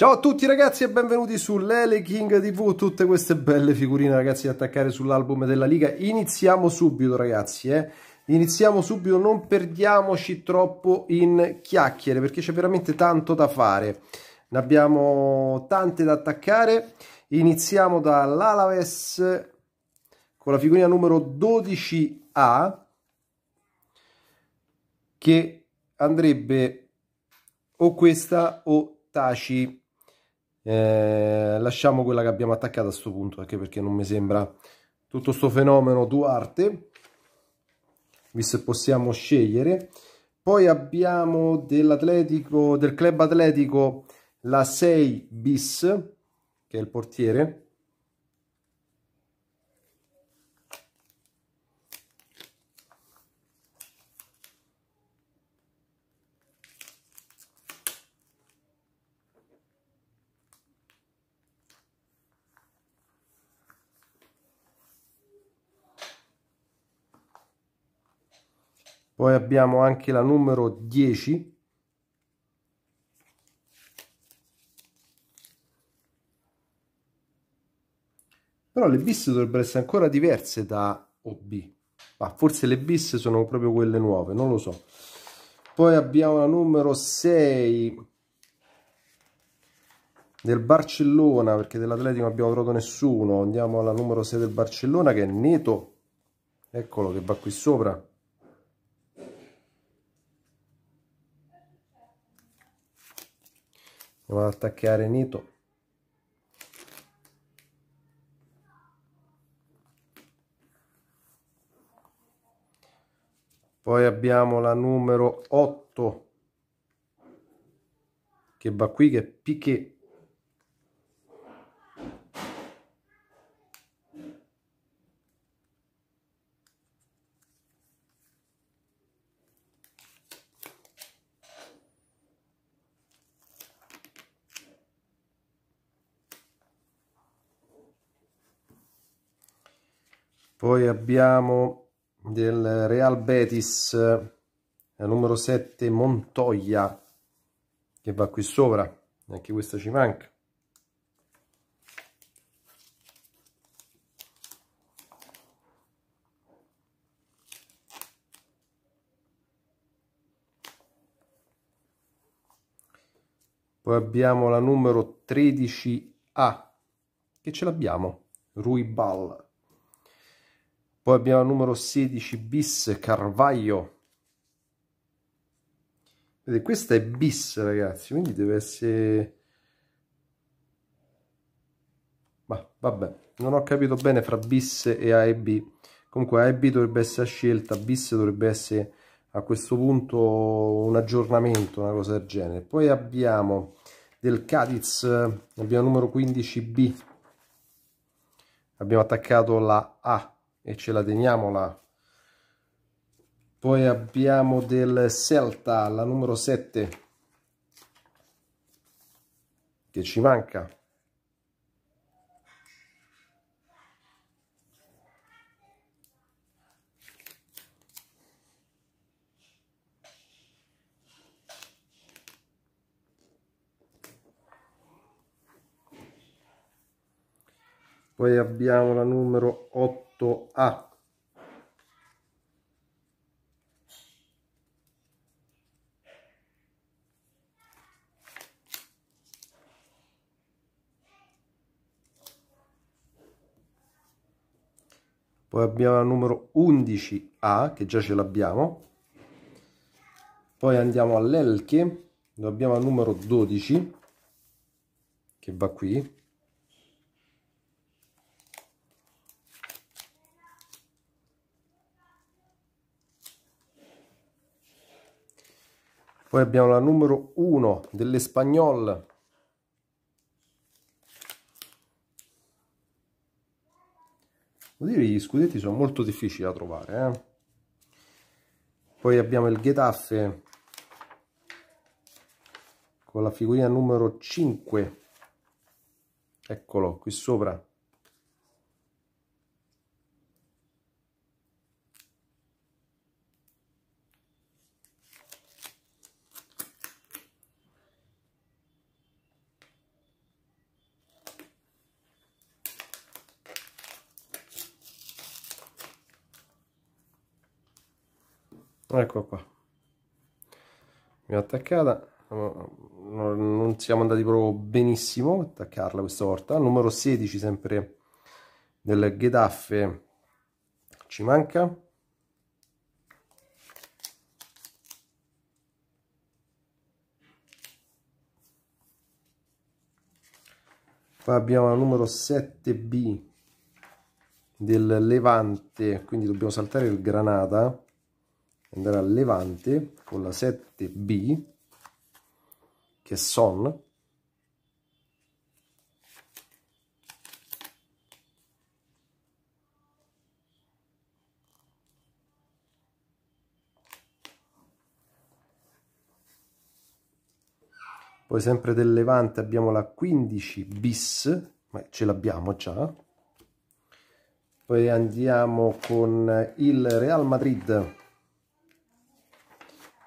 Ciao a tutti ragazzi e benvenuti su Lele King TV, tutte queste belle figurine ragazzi da attaccare sull'album della Liga. Iniziamo subito ragazzi, eh? iniziamo subito, non perdiamoci troppo in chiacchiere perché c'è veramente tanto da fare. Ne abbiamo tante da attaccare, iniziamo dall'Alaves con la figurina numero 12A che andrebbe o questa o Taci eh, lasciamo quella che abbiamo attaccato a questo punto, anche perché non mi sembra tutto sto fenomeno Duarte, visto che possiamo scegliere. Poi abbiamo dell'Atletico, del club atletico la 6 bis, che è il portiere, poi abbiamo anche la numero 10 però le bis dovrebbero essere ancora diverse da OB ma forse le bis sono proprio quelle nuove non lo so poi abbiamo la numero 6 del Barcellona perché dell'Atletico non abbiamo trovato nessuno andiamo alla numero 6 del Barcellona che è Neto eccolo che va qui sopra andiamo ad attaccare Nito poi abbiamo la numero 8 che va qui che è Piquet Poi abbiamo del Real Betis, eh, numero 7, Montoya, che va qui sopra. Anche questa ci manca. Poi abbiamo la numero 13A, che ce l'abbiamo, Rui Ball. Poi abbiamo il numero 16 bis Carvaio. Vedete, questa è bis, ragazzi, quindi deve essere... Ma vabbè, non ho capito bene fra bis e A e B. Comunque A e B dovrebbe essere scelta, bis dovrebbe essere a questo punto un aggiornamento, una cosa del genere. Poi abbiamo del Cadiz, abbiamo il numero 15B. Abbiamo attaccato la A e ce la teniamo là poi abbiamo del Celta la numero 7 che ci manca Poi abbiamo la numero 8 8A. Poi abbiamo la numero 11A, che già ce l'abbiamo. Poi andiamo all'Elche, dove abbiamo la numero 12, che va qui. Poi abbiamo la numero 1 dell'Espagnol. Vuol dire gli scudetti sono molto difficili da trovare. Eh? Poi abbiamo il Getafe con la figurina numero 5. Eccolo, qui sopra. ecco qua mi ha attaccata non siamo andati proprio benissimo attaccarla questa volta numero 16 sempre del Getafe ci manca Qua abbiamo la numero 7B del Levante, quindi dobbiamo saltare il Granada andrà a Levante con la 7B che è Son Poi sempre del Levante abbiamo la 15 bis, ma ce l'abbiamo già. Poi andiamo con il Real Madrid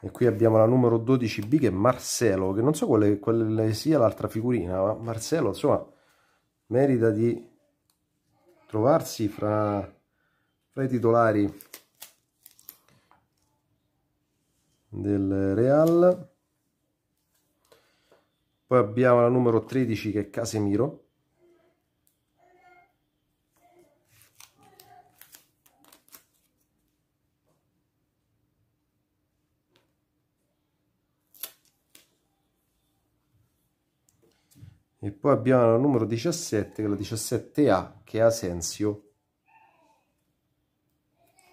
e qui abbiamo la numero 12B che è Marcelo, che non so quale, quale sia l'altra figurina, ma Marcelo insomma merita di trovarsi fra, fra i titolari del Real. Poi abbiamo la numero 13 che è Casemiro, e poi abbiamo la numero 17 che è la 17A che è Asensio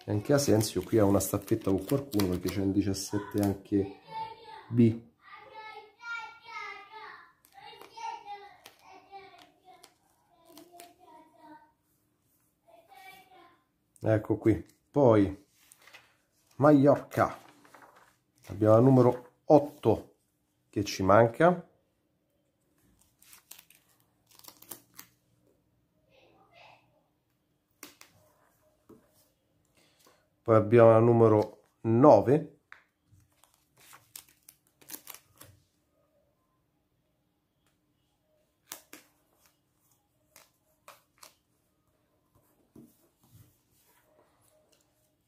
anche Asensio qui ha una staffetta con qualcuno perché c'è un 17 anche B ecco qui poi Mallorca abbiamo la numero 8 che ci manca poi abbiamo la numero 9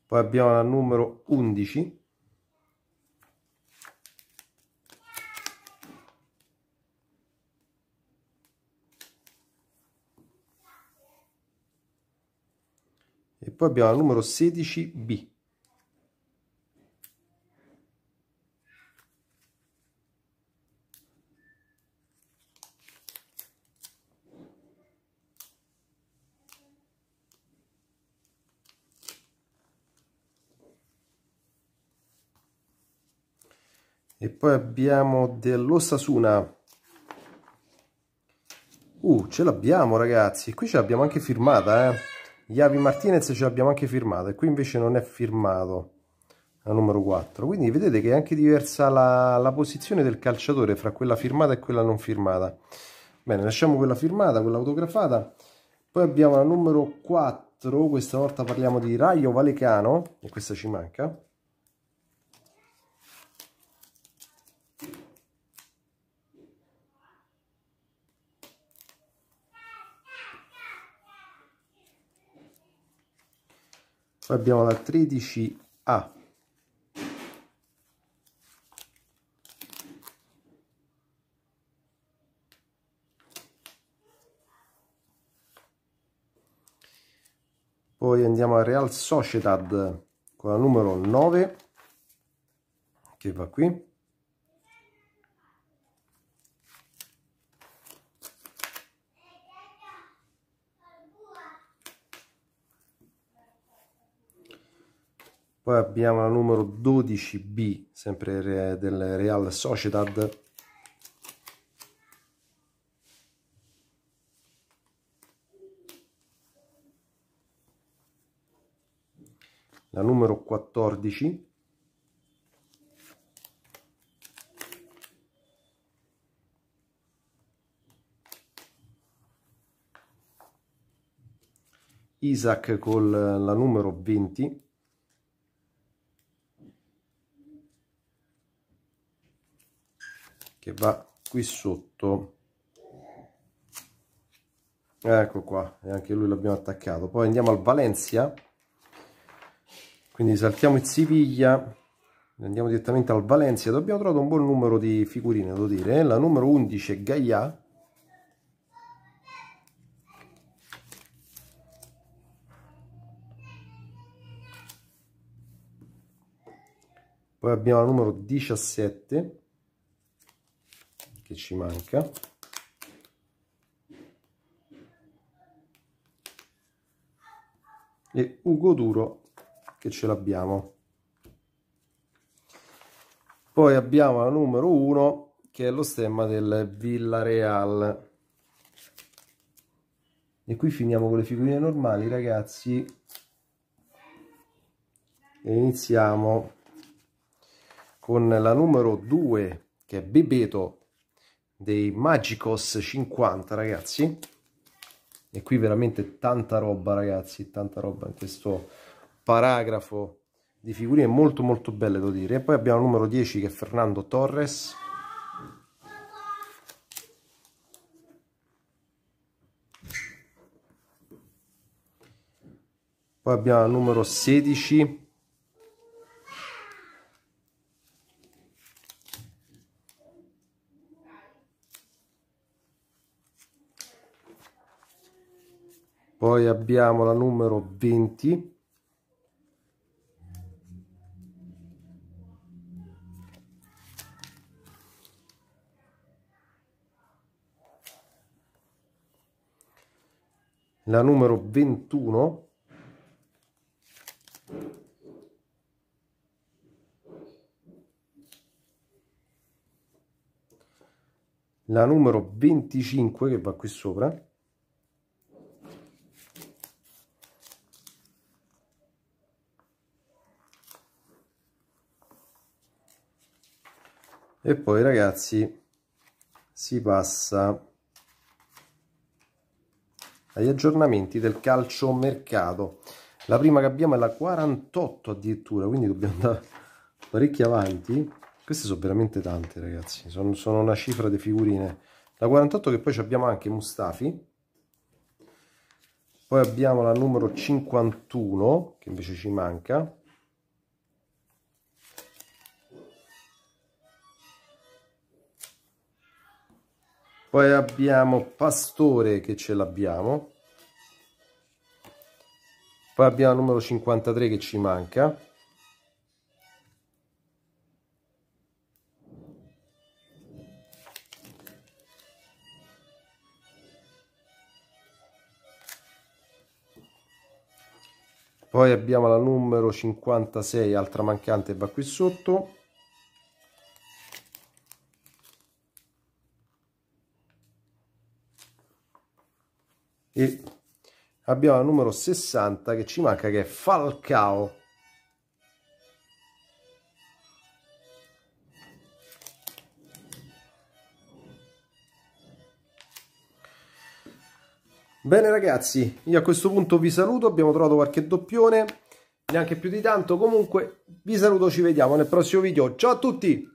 poi abbiamo la numero 11 Poi abbiamo il numero 16B. E poi abbiamo dell'Osasuna. Uh, ce l'abbiamo ragazzi. Qui ce l'abbiamo anche firmata, eh. Javi Martinez ce l'abbiamo anche firmato e qui invece non è firmato la numero 4 quindi vedete che è anche diversa la, la, posizione del calciatore fra quella firmata e quella non firmata bene lasciamo quella firmata quella autografata poi abbiamo la numero 4 questa volta parliamo di Raio Valecano e questa ci manca poi abbiamo la 13A poi andiamo a Real Sociedad con la numero 9 che va qui poi abbiamo la numero 12B sempre del Real Sociedad la numero 14 Isaac con la numero 20 che va qui sotto ecco qua e anche lui l'abbiamo attaccato poi andiamo al Valencia quindi saltiamo in Siviglia andiamo direttamente al Valencia dobbiamo trovare un buon numero di figurine devo dire eh. la numero 11 è Gaia poi abbiamo la numero 17 ci manca e Ugo Duro che ce l'abbiamo poi abbiamo la numero 1 che è lo stemma del Villareal e qui finiamo con le figurine normali ragazzi e iniziamo con la numero 2 che è Bebeto dei Magicos 50 ragazzi e qui veramente tanta roba ragazzi tanta roba in questo paragrafo di figurine molto molto belle devo dire e poi abbiamo il numero 10 che è Fernando Torres poi abbiamo il numero 16 poi abbiamo la numero 20 la numero 21 la numero 25 che va qui sopra e poi ragazzi si passa agli aggiornamenti del calcio mercato la prima che abbiamo è la 48 addirittura quindi dobbiamo andare parecchio avanti queste sono veramente tante ragazzi sono, sono una cifra di figurine la 48 che poi abbiamo anche Mustafi poi abbiamo la numero 51 che invece ci manca Poi abbiamo Pastore che ce l'abbiamo. Poi abbiamo il numero 53 che ci manca. Poi abbiamo la numero 56, altra mancante, va qui sotto. e abbiamo il numero 60 che ci manca che è Falcao Bene ragazzi, io a questo punto vi saluto, abbiamo trovato qualche doppione, neanche più di tanto, comunque vi saluto, ci vediamo nel prossimo video, ciao a tutti!